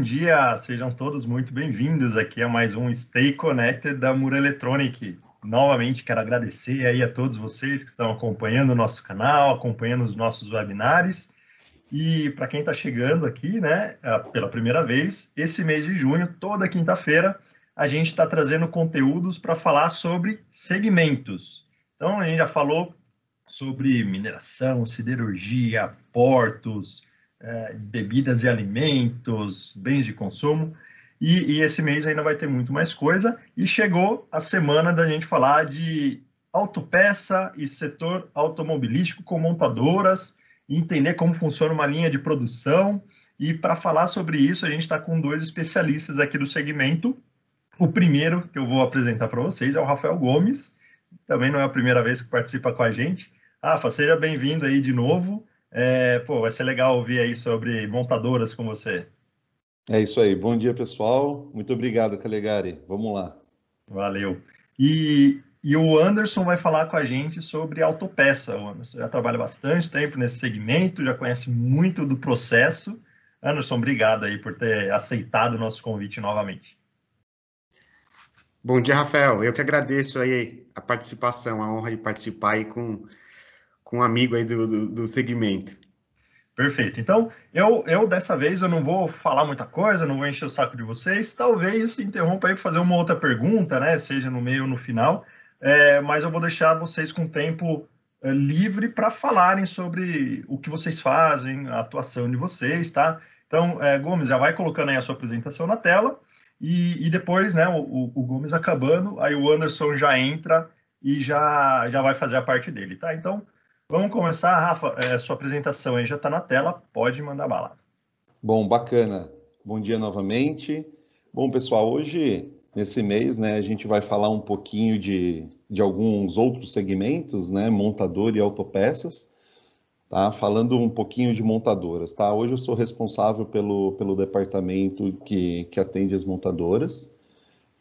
Bom dia, sejam todos muito bem-vindos aqui a mais um Stay Connected da Mura Electronic. Novamente quero agradecer aí a todos vocês que estão acompanhando o nosso canal, acompanhando os nossos webinars. E para quem está chegando aqui, né, pela primeira vez, esse mês de junho, toda quinta-feira, a gente está trazendo conteúdos para falar sobre segmentos. Então, a gente já falou sobre mineração, siderurgia, portos, é, bebidas e alimentos, bens de consumo. E, e, esse mês ainda vai ter muito mais coisa. E chegou a semana da gente falar de autopeça e setor automobilístico com montadoras, entender como funciona uma linha de produção. E para falar sobre isso, a gente está com dois especialistas aqui do segmento. O primeiro que eu vou apresentar para vocês é o Rafael Gomes, também não é a primeira vez que participa com a gente. Rafa, seja bem-vindo aí de novo. É, pô, vai ser legal ouvir aí sobre montadoras com você. É isso aí. Bom dia, pessoal. Muito obrigado, Calegari. Vamos lá. Valeu. E, e o Anderson vai falar com a gente sobre autopeça. O Anderson já trabalha bastante tempo nesse segmento, já conhece muito do processo. Anderson, obrigado aí por ter aceitado o nosso convite novamente. Bom dia, Rafael. Eu que agradeço aí a participação, a honra de participar aí com com um amigo aí do, do, do segmento. Perfeito. Então, eu, eu dessa vez eu não vou falar muita coisa, não vou encher o saco de vocês. Talvez interrompa aí para fazer uma outra pergunta, né? Seja no meio ou no final. É, mas eu vou deixar vocês com tempo é, livre para falarem sobre o que vocês fazem, a atuação de vocês, tá? Então, é, Gomes, já vai colocando aí a sua apresentação na tela. E, e depois, né, o, o Gomes acabando, aí o Anderson já entra e já, já vai fazer a parte dele, tá? Então, Vamos começar, Rafa. É, sua apresentação aí já está na tela, pode mandar bala. Bom, bacana. Bom dia novamente. Bom, pessoal, hoje, nesse mês, né, a gente vai falar um pouquinho de, de alguns outros segmentos, né, montador e autopeças. Tá, falando um pouquinho de montadoras, tá? Hoje eu sou responsável pelo, pelo departamento que, que atende as montadoras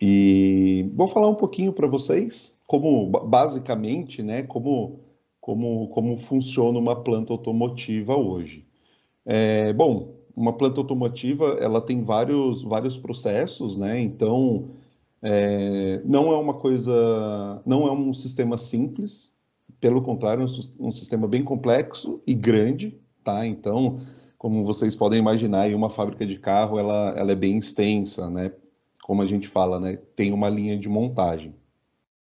e vou falar um pouquinho para vocês como basicamente, né, como como, como funciona uma planta automotiva hoje. É, bom, uma planta automotiva ela tem vários, vários processos, né? Então é, não é uma coisa, não é um sistema simples, pelo contrário, é um, um sistema bem complexo e grande, tá? Então, como vocês podem imaginar, uma fábrica de carro ela, ela é bem extensa, né? Como a gente fala, né? Tem uma linha de montagem.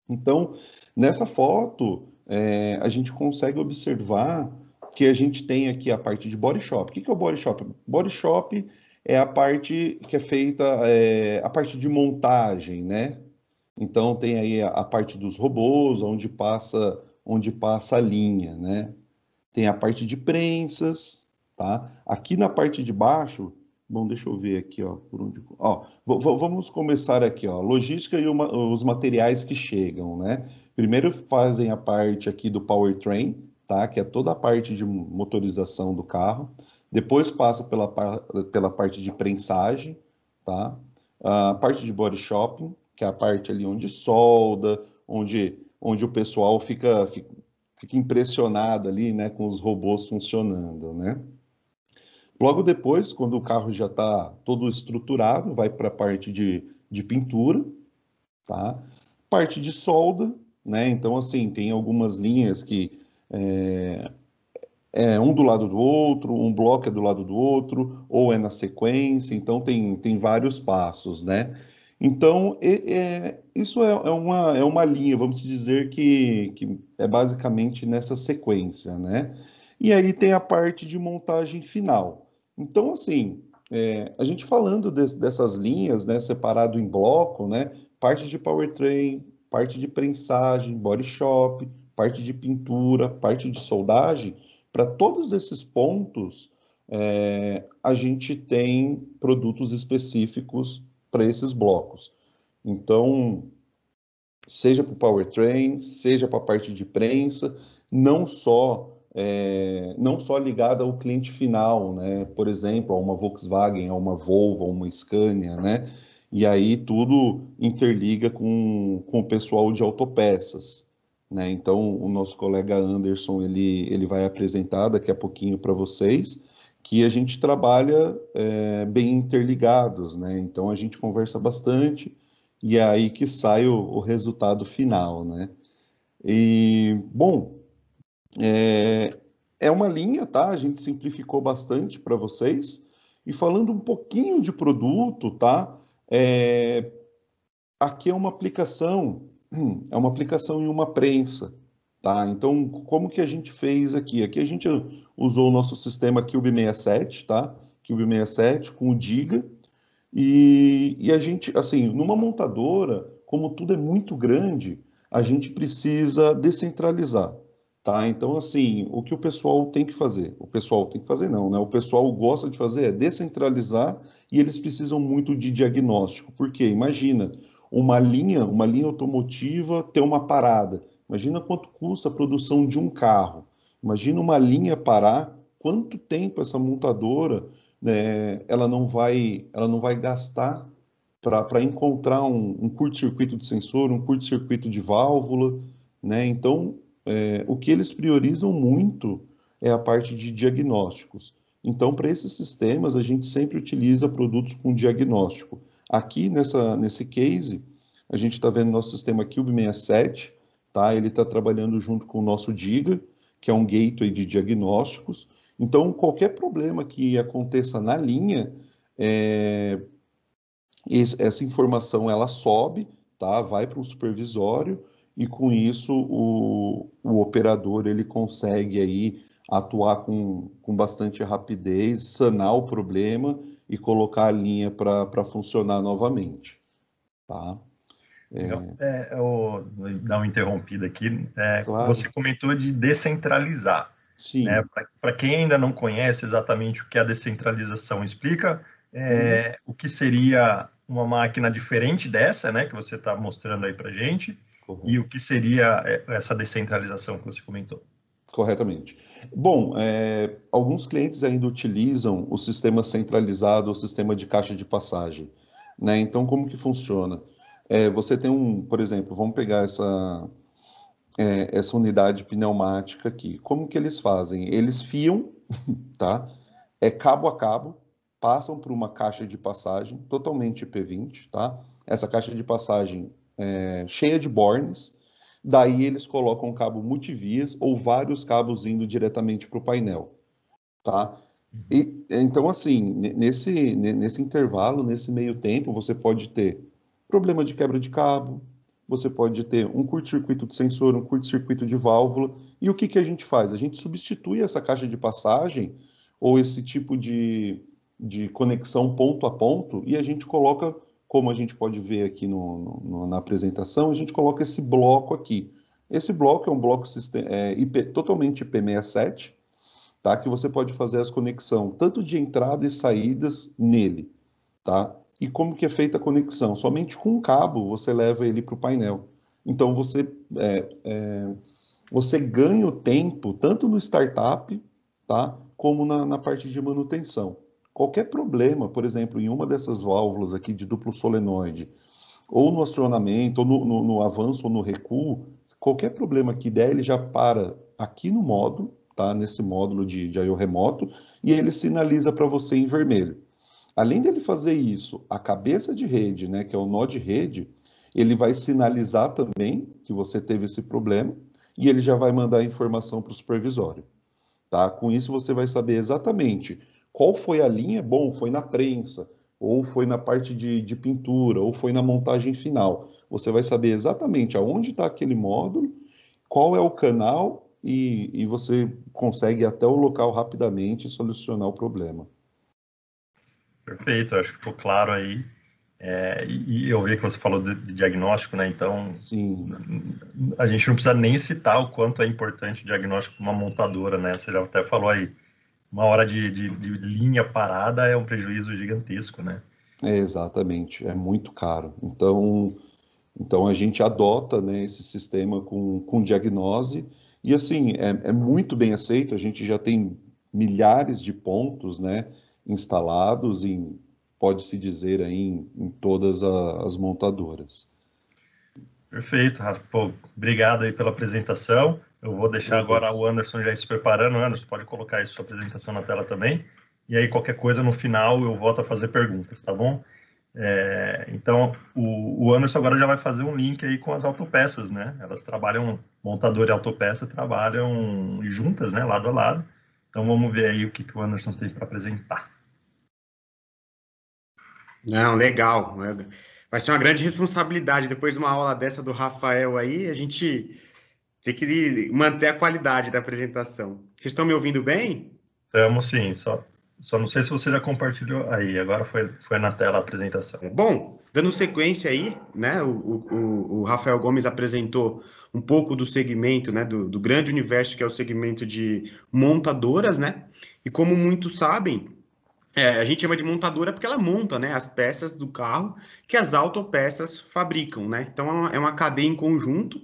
Então, nessa foto, é, a gente consegue observar que a gente tem aqui a parte de body shop. O que, que é o body shop? Body shop é a parte que é feita, é, a parte de montagem, né? Então tem aí a, a, parte dos robôs, onde passa, onde passa a linha, né? Tem a parte de prensas, tá? Aqui na parte de baixo Bom, deixa eu ver aqui, ó, por onde. Ó, vamos começar aqui, ó. Logística e uma, os materiais que chegam, né? Primeiro fazem a parte aqui do powertrain, tá? Que é toda a parte de motorização do carro. Depois passa pela, pela parte de prensagem, tá? A parte de body shopping, que é a parte ali onde solda, onde, onde o pessoal fica, fica, fica impressionado ali, né, com os robôs funcionando, né? Logo depois, quando o carro já está todo estruturado, vai para a parte de, de pintura, tá? Parte de solda, né? Então, assim, tem algumas linhas que é, é, um do lado do outro, um bloco é do lado do outro, ou é na sequência, então tem, tem vários passos, né? Então, é, é, isso é, é, uma, é uma linha, vamos dizer, que, que é basicamente nessa sequência, né? E aí tem a parte de montagem final. Então, assim, é, a gente falando de, dessas linhas, né, separado em bloco, né, parte de powertrain, parte de prensagem, body shop, parte de pintura, parte de soldagem, para todos esses pontos, é, a gente tem produtos específicos para esses blocos. Então, seja para o powertrain, seja para a parte de prensa, não só é, não só ligada ao cliente final, né? por exemplo, a uma Volkswagen, a uma Volvo, a uma Scania, né? e aí tudo interliga com, com o pessoal de autopeças. Né? Então, o nosso colega Anderson ele, ele vai apresentar daqui a pouquinho para vocês que a gente trabalha é, bem interligados, né? Então a gente conversa bastante e é aí que sai o, o resultado final, né? E bom, é, é uma linha, tá? A gente simplificou bastante para vocês. E falando um pouquinho de produto, tá? É, aqui é uma aplicação, é uma aplicação em uma prensa, tá? Então, como que a gente fez aqui? Aqui a gente usou o nosso sistema Cube 67, tá? Cube 67 com o Diga. E, e a gente, assim, numa montadora, como tudo é muito grande, a gente precisa descentralizar. Tá? Então, assim, o que o pessoal tem que fazer? O pessoal tem que fazer, não, né? O pessoal gosta de fazer é descentralizar e eles precisam muito de diagnóstico. Porque imagina uma linha, uma linha automotiva ter uma parada. Imagina quanto custa a produção de um carro. Imagina uma linha parar, quanto tempo essa montadora né, ela não vai ela não vai gastar para encontrar um, um curto-circuito de sensor, um curto-circuito de válvula, né? Então é, o que eles priorizam muito é a parte de diagnósticos. Então, para esses sistemas, a gente sempre utiliza produtos com diagnóstico. Aqui nessa, nesse case, a gente está vendo nosso sistema Cube67, tá? ele está trabalhando junto com o nosso DIGA, que é um gateway de diagnósticos. Então, qualquer problema que aconteça na linha, é, essa informação ela sobe, tá? vai para o supervisório, e com isso o, o operador ele consegue aí atuar com, com bastante rapidez, sanar o problema e colocar a linha para funcionar novamente. Tá? É... Então, é, eu vou dar uma interrompida aqui. É, claro. Você comentou de descentralizar. Sim. Né? Para quem ainda não conhece exatamente o que é a descentralização explica, é, hum. o que seria uma máquina diferente dessa, né, que você está mostrando aí para gente, uhum. e o que seria é, essa descentralização que você comentou. Corretamente. Bom, é, alguns clientes ainda utilizam o sistema centralizado, o sistema de caixa de passagem. Né? Então, como que funciona? É, você tem um, por exemplo, vamos pegar essa, é, essa unidade pneumática aqui. Como que eles fazem? Eles fiam, tá? É cabo a cabo, passam por uma caixa de passagem totalmente P20, tá? Essa caixa de passagem é, cheia de bornes. Daí eles colocam um cabo multivias ou vários cabos indo diretamente para o painel, tá? E, então, assim, nesse, nesse intervalo, nesse meio tempo, você pode ter problema de quebra de cabo, você pode ter um curto-circuito de sensor, um curto-circuito de válvula. E o que, que a gente faz? A gente substitui essa caixa de passagem ou esse tipo de, de conexão ponto a ponto e a gente coloca como a gente pode ver aqui no, no, na apresentação, a gente coloca esse bloco aqui. Esse bloco é um bloco é, IP, totalmente IPMEA7, tá? que você pode fazer as conexão tanto de entrada e saídas nele. Tá? E como que é feita a conexão? Somente com um cabo você leva ele para o painel. Então você, é, é, você ganha o tempo tanto no startup tá? como na, na parte de manutenção. Qualquer problema, por exemplo, em uma dessas válvulas aqui de duplo solenoide, ou no acionamento, ou no, no, no avanço, ou no recuo, qualquer problema que der, ele já para aqui no módulo, tá? nesse módulo de, de remoto, e ele sinaliza para você em vermelho. Além dele fazer isso, a cabeça de rede, né, que é o nó de rede, ele vai sinalizar também que você teve esse problema e ele já vai mandar a informação para o supervisório. Tá? Com isso, você vai saber exatamente qual foi a linha? Bom, foi na prensa, ou foi na parte de, de pintura, ou foi na montagem final. Você vai saber exatamente aonde está aquele módulo, qual é o canal, e, e você consegue ir até o local rapidamente solucionar o problema. Perfeito, acho que ficou claro aí. É, e eu vi que você falou de, de diagnóstico, né? Então, Sim. a gente não precisa nem citar o quanto é importante o diagnóstico para uma montadora, né? Você já até falou aí uma hora de, de, de linha parada é um prejuízo gigantesco, né? É, exatamente, é muito caro. Então, então a gente adota né, esse sistema com, com diagnose e assim é, é muito bem aceito. A gente já tem milhares de pontos né, instalados em pode se dizer aí em, em todas a, as montadoras. Perfeito, Rafa. Pô, obrigado aí pela apresentação. Eu vou deixar agora o Anderson já se preparando. Anderson, pode colocar aí sua apresentação na tela também. E aí, qualquer coisa no final, eu volto a fazer perguntas, tá bom? É, então, o, o, Anderson agora já vai fazer um link aí com as autopeças, né? Elas trabalham, montador e autopeça trabalham juntas, né? Lado a lado. Então, vamos ver aí o que, que o Anderson tem para apresentar. Não, legal. Vai ser uma grande responsabilidade. Depois de uma aula dessa do Rafael aí, a gente tem que manter a qualidade da apresentação. Vocês estão me ouvindo bem? Estamos sim, só, só não sei se você já compartilhou aí, agora foi, foi na tela a apresentação. É bom, dando sequência aí, né, o, o, o Rafael Gomes apresentou um pouco do segmento, né, do, do grande universo que é o segmento de montadoras, né, e como muitos sabem, é, a gente chama de montadora porque ela monta né, as peças do carro que as autopeças fabricam. Né? Então é uma, é uma cadeia em conjunto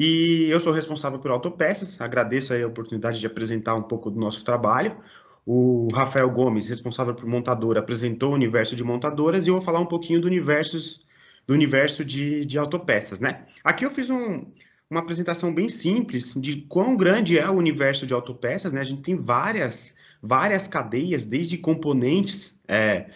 e eu sou responsável por autopeças, agradeço a oportunidade de apresentar um pouco do nosso trabalho. O Rafael Gomes, responsável por montadora, apresentou o universo de montadoras e eu vou falar um pouquinho do universo, do universo de, de autopeças, né? Aqui eu fiz um, uma apresentação bem simples de quão grande é o universo de autopeças, né? A gente tem várias, várias cadeias, desde componentes é,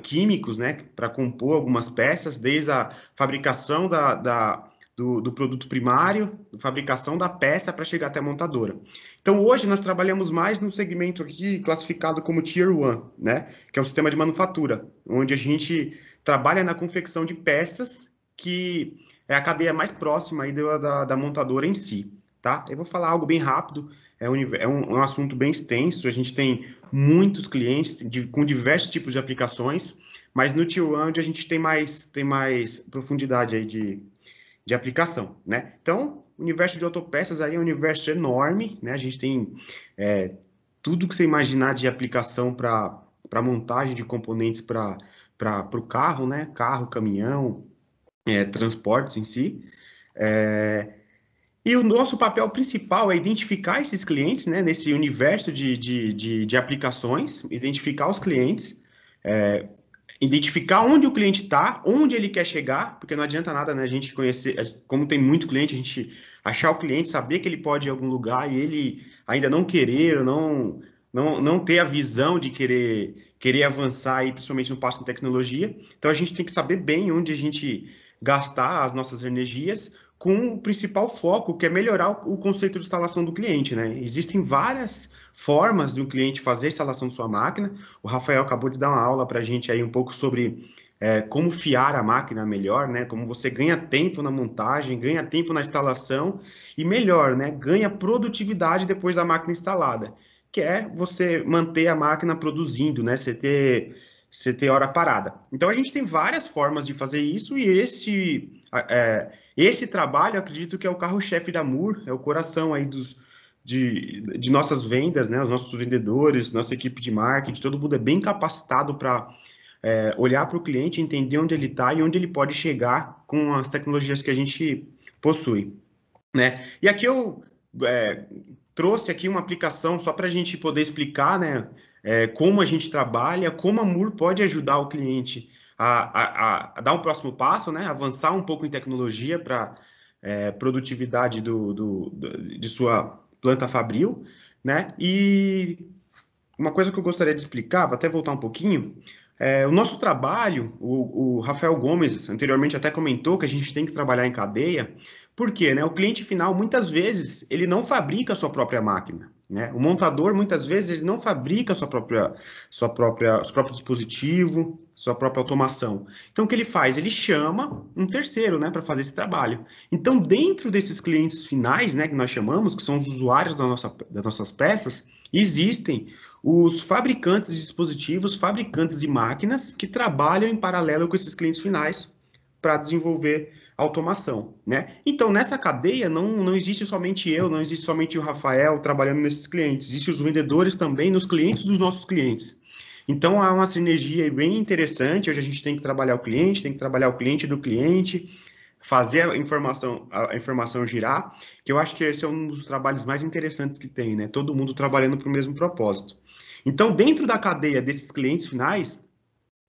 químicos, né, para compor algumas peças, desde a fabricação da, da do, do produto primário, da fabricação da peça para chegar até a montadora. Então, hoje nós trabalhamos mais no segmento aqui classificado como Tier 1, né? que é um sistema de manufatura, onde a gente trabalha na confecção de peças, que é a cadeia mais próxima aí da, da, da montadora em si. Tá? Eu vou falar algo bem rápido, é um, é um, assunto bem extenso, a gente tem muitos clientes de, com diversos tipos de aplicações, mas no Tier 1 a gente tem mais, tem mais profundidade aí de, de aplicação, né? Então, o universo de autopeças aí é um universo enorme, né? A gente tem é, tudo que você imaginar de aplicação para montagem de componentes para o carro, né? Carro, caminhão, é, transportes em si. É, e o nosso papel principal é identificar esses clientes, né? Nesse universo de, de, de, de aplicações, identificar os clientes, é, identificar onde o cliente está, onde ele quer chegar, porque não adianta nada né, a gente conhecer, como tem muito cliente, a gente achar o cliente, saber que ele pode ir em algum lugar e ele ainda não querer, não, não, não ter a visão de querer, querer avançar, aí, principalmente no passo em tecnologia. Então a gente tem que saber bem onde a gente gastar as nossas energias com o principal foco, que é melhorar o conceito de instalação do cliente, né? Existem várias formas de um cliente fazer a instalação de sua máquina. O Rafael acabou de dar uma aula para a gente aí um pouco sobre é, como fiar a máquina melhor, né? Como você ganha tempo na montagem, ganha tempo na instalação e melhor, né? Ganha produtividade depois da máquina instalada, que é você manter a máquina produzindo, né? Você ter você ter hora parada. Então a gente tem várias formas de fazer isso e esse é, esse trabalho, acredito que é o carro-chefe da MUR, é o coração aí dos, de, de nossas vendas, né? Os nossos vendedores, nossa equipe de marketing, todo mundo é bem capacitado para é, olhar para o cliente, entender onde ele está e onde ele pode chegar com as tecnologias que a gente possui, né? E aqui eu é, trouxe aqui uma aplicação só para a gente poder explicar, né? É, como a gente trabalha, como a MUR pode ajudar o cliente a, a, a, dar um próximo passo, né? avançar um pouco em tecnologia para é, produtividade do, do, do, de sua planta fabril. Né? E uma coisa que eu gostaria de explicar, vou até voltar um pouquinho, é, o nosso trabalho, o, o, Rafael Gomes anteriormente até comentou que a gente tem que trabalhar em cadeia, porque né, o cliente final, muitas vezes, ele não fabrica a sua própria máquina. Né? O montador, muitas vezes, ele não fabrica a sua própria, sua própria, seu próprio dispositivo, sua própria automação. Então, o que ele faz? Ele chama um terceiro né, para fazer esse trabalho. Então, dentro desses clientes finais, né, que nós chamamos, que são os usuários da nossa, das nossas peças, existem os fabricantes de dispositivos, fabricantes de máquinas, que trabalham em paralelo com esses clientes finais para desenvolver automação, né? Então, nessa cadeia, não, não existe somente eu, não existe somente o Rafael trabalhando nesses clientes, existem os vendedores também nos clientes dos nossos clientes. Então há uma sinergia bem interessante. Hoje a gente tem que trabalhar o cliente, tem que trabalhar o cliente do cliente, fazer a informação, a informação girar, que eu acho que esse é um dos trabalhos mais interessantes que tem, né? Todo mundo trabalhando para o mesmo propósito. Então, dentro da cadeia desses clientes finais,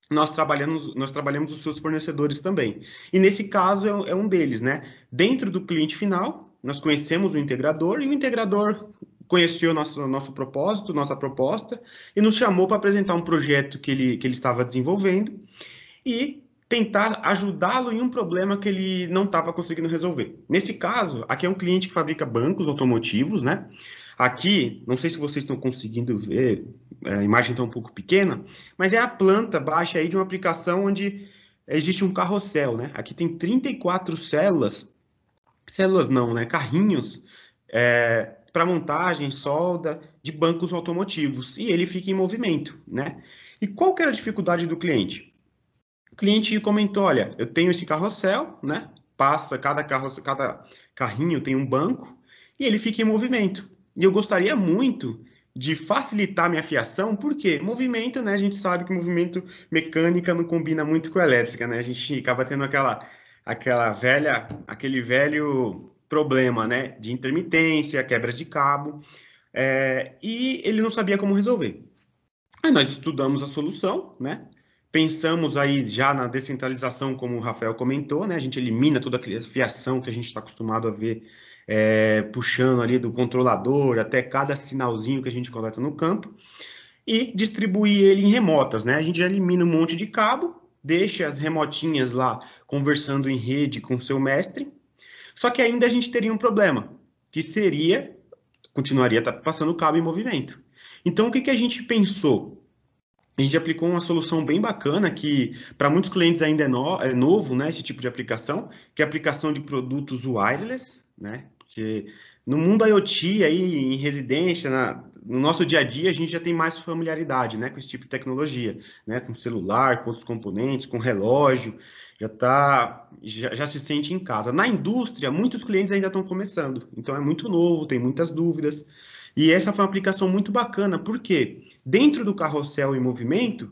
nós trabalhamos, nós trabalhamos os seus fornecedores também. E nesse caso é, um é deles, né? Dentro do cliente final, nós conhecemos o integrador e o integrador conheceu nosso, nosso propósito, nossa proposta, e nos chamou para apresentar um projeto que ele, que ele estava desenvolvendo e tentar ajudá-lo em um problema que ele não estava conseguindo resolver. Nesse caso, aqui é um cliente que fabrica bancos automotivos, né? Aqui, não sei se vocês estão conseguindo ver, é, a imagem está um pouco pequena, mas é a planta baixa aí de uma aplicação onde existe um carrossel, né? Aqui tem 34 células, células não, né? Carrinhos é, para montagem, solda de bancos automotivos e ele fica em movimento, né? E qual que era a dificuldade do cliente? O cliente comentou, olha, eu tenho esse carrossel, né? Passa cada carro, cada carrinho tem um banco e ele fica em movimento. E eu gostaria muito de facilitar minha fiação, porque movimento, né? A gente sabe que movimento mecânica não combina muito com elétrica, né? A gente acaba tendo aquela aquela velha, aquele velho problema né, de intermitência, quebras de cabo, é, e ele não sabia como resolver. Aí nós estudamos a solução, né? Pensamos aí já na descentralização, como o Rafael comentou, né? A gente elimina toda a fiação que a gente está acostumado a ver é, puxando ali do controlador até cada sinalzinho que a gente coleta no campo e distribuir ele em remotas, né? A gente elimina um monte de cabo, deixa as remotinhas lá conversando em rede com o seu mestre só que ainda a gente teria um problema, que seria, continuaria passando o cabo em movimento. Então, o que, que a gente pensou? A gente aplicou uma solução bem bacana que, para muitos clientes, ainda é, no, é novo né, esse tipo de aplicação, que é a aplicação de produtos wireless, né? Porque no mundo IoT, aí, em residência, na, no nosso dia a dia a gente já tem mais familiaridade, né, com esse tipo de tecnologia, né, com celular, com outros componentes, com relógio, já tá, já, já se sente em casa. Na indústria, muitos clientes ainda estão começando, então é muito novo, tem muitas dúvidas. E essa foi uma aplicação muito bacana, porque dentro do carrossel em movimento,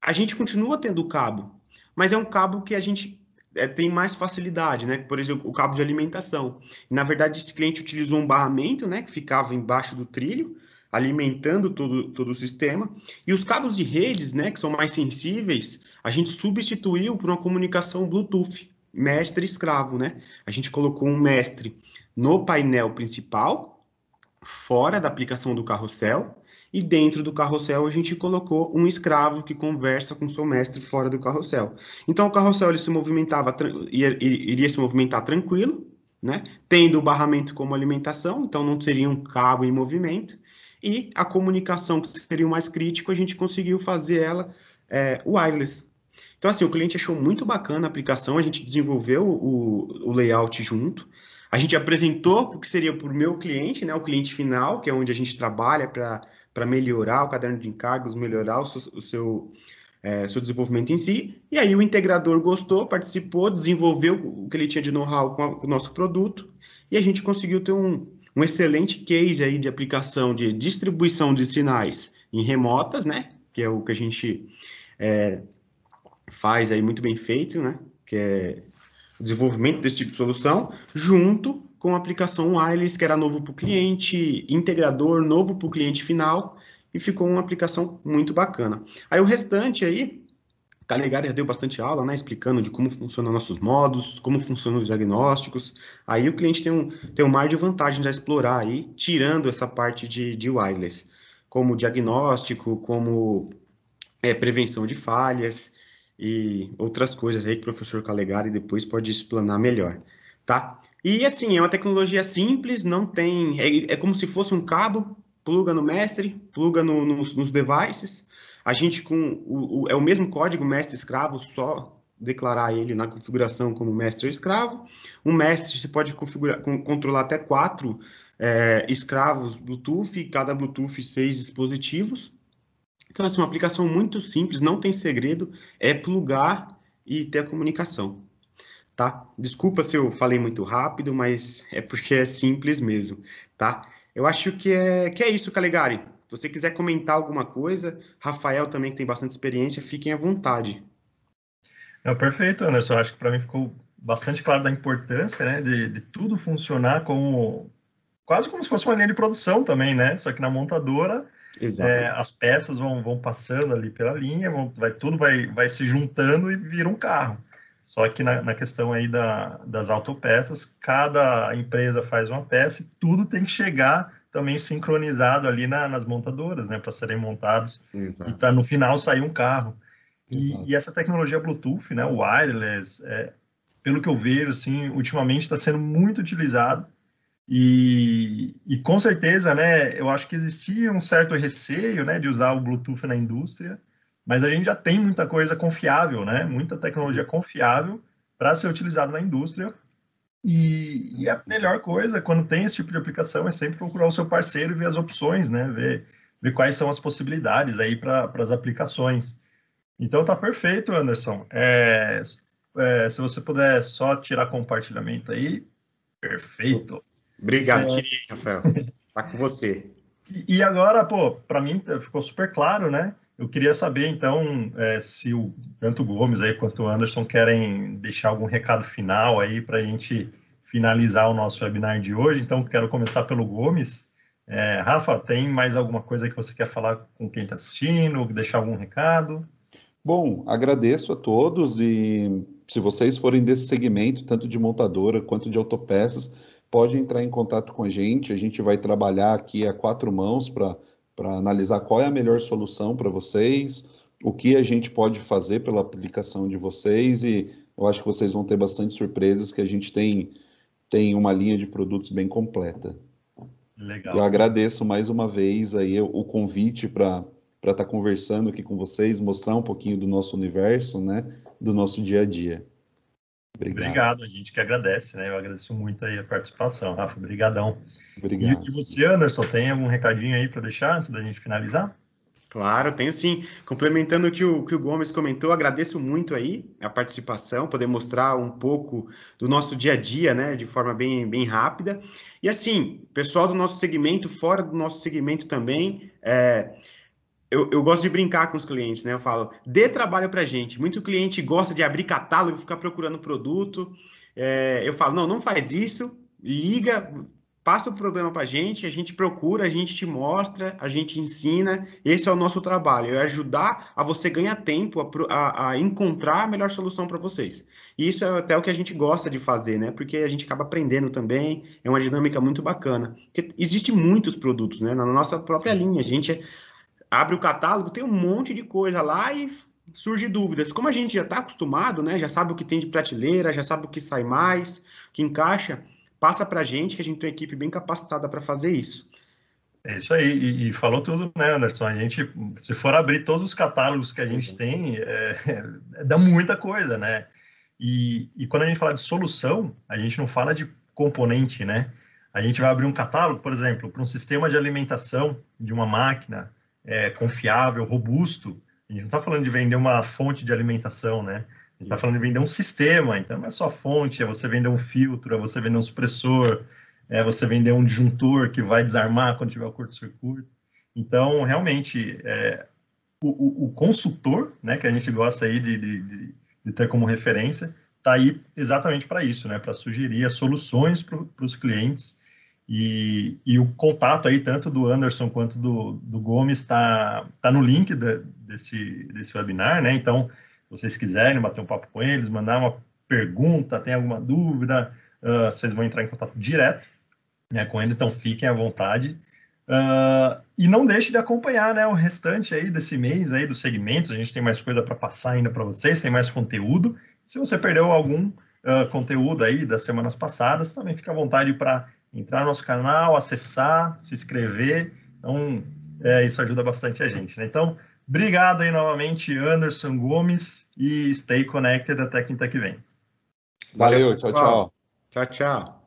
a gente continua tendo cabo, mas é um cabo que a gente é, tem mais facilidade, né? Por exemplo, o cabo de alimentação. Na verdade, esse cliente utilizou um barramento, né? Que ficava embaixo do trilho, alimentando todo, todo o sistema. E os cabos de redes, né, que são mais sensíveis, a gente substituiu por uma comunicação Bluetooth, mestre-escravo, né? A gente colocou um mestre no painel principal, fora da aplicação do carrossel, e dentro do carrossel a gente colocou um escravo que conversa com seu mestre fora do carrossel. Então o carrossel ele se movimentava, iria se movimentar tranquilo, né? tendo o barramento como alimentação, então não seria um cabo em movimento, e a comunicação, que seria o mais crítico, a gente conseguiu fazer ela é, wireless. Então, assim, o cliente achou muito bacana a aplicação, a gente desenvolveu o, o layout junto, a gente apresentou o que seria para o meu cliente, né, o cliente final, que é onde a gente trabalha para melhorar o caderno de encargos, melhorar o seu, o seu é, seu desenvolvimento em si. E aí o integrador gostou, participou, desenvolveu o que ele tinha de know-how com, com, o nosso produto e a gente conseguiu ter um, um excelente case aí de aplicação de distribuição de sinais em remotas, né? Que é o que a gente é, faz aí muito bem feito, né? Que é o desenvolvimento desse tipo de solução, junto com a aplicação wireless, que era novo para o cliente, integrador novo para o cliente final, e ficou uma aplicação muito bacana. Aí o restante aí Calegari deu bastante aula, né, explicando de como funcionam nossos modos, como funcionam os diagnósticos. Aí o cliente tem um, tem um mar de vantagens a explorar aí, tirando essa parte de, de wireless, como diagnóstico, como é, prevenção de falhas e outras coisas aí que o professor Calegari depois pode explanar melhor, tá? E assim, é uma tecnologia simples, não tem... é, é como se fosse um cabo, pluga no mestre, pluga no, nos, nos devices a gente com o, o, é o mesmo código mestre-escravo, só declarar ele na configuração como mestre ou escravo. Um mestre você pode configurar, com, controlar até quatro é, escravos Bluetooth, cada Bluetooth seis dispositivos. Então, assim, uma aplicação muito simples, não tem segredo, é plugar e ter a comunicação. Tá? Desculpa se eu falei muito rápido, mas é porque é simples mesmo, tá? Eu acho que é, que é isso, Calegari você quiser comentar alguma coisa, Rafael também, que tem bastante experiência, fiquem à vontade. É, perfeito, Anderson. Acho que para mim ficou bastante claro da importância né, de, de tudo funcionar como quase como se fosse uma linha de produção também, né? Só que na montadora é, as peças vão, vão passando ali pela linha, vão, vai, tudo vai, vai se juntando e vira um carro. Só que na, na questão aí da, das autopeças, cada empresa faz uma peça e tudo tem que chegar também sincronizado ali na, nas montadoras, né, para serem montados. Exato. E para no final sair um carro. E, e, essa tecnologia Bluetooth, né, wireless, é, pelo que eu vejo, assim, ultimamente está sendo muito utilizado. E, e, com certeza, né, eu acho que existia um certo receio, né, de usar o Bluetooth na indústria, mas a gente já tem muita coisa confiável, né, muita tecnologia confiável para ser utilizada na indústria e, e, é a melhor coisa, quando tem esse tipo de aplicação, é sempre procurar o seu parceiro e ver as opções, né? Ver, ver quais são as possibilidades aí para as aplicações. Então tá perfeito, Anderson. É, é, se você puder só tirar compartilhamento aí, perfeito. Obrigado, é... Rafael. Tá com você. E agora, pô, para mim ficou super claro, né? Eu queria saber, então, é, se o, tanto o Gomes aí quanto o Anderson querem deixar algum recado final aí para a gente finalizar o nosso webinar de hoje. Então, quero começar pelo Gomes. É, Rafa, tem mais alguma coisa que você quer falar com quem está assistindo, deixar algum recado? Bom, agradeço a todos e se vocês forem desse segmento, tanto de montadora quanto de autopeças, pode entrar em contato com a gente. A gente vai trabalhar aqui a quatro mãos para para analisar qual é a melhor solução para vocês, o que a gente pode fazer pela aplicação de vocês e eu acho que vocês vão ter bastante surpresas que a gente tem tem uma linha de produtos bem completa. Legal. Eu agradeço mais uma vez aí o convite para estar tá conversando aqui com vocês, mostrar um pouquinho do nosso universo, né, do nosso dia a dia. Obrigado. Obrigado, a gente que agradece, né? Eu agradeço muito aí a participação, Rafa. Obrigadão. Obrigado. E, você, Anderson, tem algum recadinho aí para deixar antes da gente finalizar? Claro, tenho sim. Complementando o que, o que o Gomes comentou, agradeço muito aí a participação, poder mostrar um pouco do nosso dia a dia, né, de forma bem, bem rápida. E assim, pessoal do nosso segmento, fora do nosso segmento também, é, eu, eu, gosto de brincar com os clientes, né? Eu falo, dê trabalho para gente. Muito cliente gosta de abrir catálogo, ficar procurando produto. É, eu falo, não, não faz isso. Liga, passa o problema para a gente, a gente procura, a gente te mostra, a gente ensina. Esse é o nosso trabalho, é ajudar a você ganhar tempo a, a encontrar a melhor solução para vocês. E isso é até o que a gente gosta de fazer, né? Porque a gente acaba aprendendo também, é uma dinâmica muito bacana. Porque existe muitos produtos, né? Na nossa própria linha, a gente é abre o catálogo, tem um monte de coisa lá e surge dúvidas. Como a gente já está acostumado, né, já sabe o que tem de prateleira, já sabe o que sai mais, o que encaixa, passa para a gente, que a gente tem uma equipe bem capacitada para fazer isso. É isso aí, e, e, falou tudo, né, Anderson? A gente, se for abrir todos os catálogos que a gente uhum. tem, é, é, dá muita coisa, né? E, e quando a gente fala de solução, a gente não fala de componente, né? A gente vai abrir um catálogo, por exemplo, para um sistema de alimentação de uma máquina, é, confiável, robusto. A gente não está falando de vender uma fonte de alimentação, né? A gente está falando de vender um sistema, então não é só fonte, é você vender um filtro, é você vender um supressor, é você vender um disjuntor que vai desarmar quando tiver o curto-circuito. Então, realmente, é, o, o, o, consultor, né, que a gente gosta aí de, de, de ter como referência, está aí exatamente para isso, né, para sugerir as soluções para os clientes e, e, o contato aí, tanto do Anderson quanto do, do Gomes, está tá no link de, desse, desse webinar, né? Então, se vocês quiserem bater um papo com eles, mandar uma pergunta, tem alguma dúvida, uh, vocês vão entrar em contato direto né, com eles, então fiquem à vontade. Uh, e não deixe de acompanhar né, o restante aí desse mês aí dos segmentos, a gente tem mais coisa para passar ainda para vocês, tem mais conteúdo. Se você perdeu algum uh, conteúdo aí das semanas passadas, também fica à vontade para entrar no nosso canal, acessar, se inscrever. Então, é, isso ajuda bastante a gente, né? Então, obrigado aí novamente, Anderson Gomes, e stay connected até quinta que vem. Valeu, Valeu tchau, tchau. Tchau, tchau.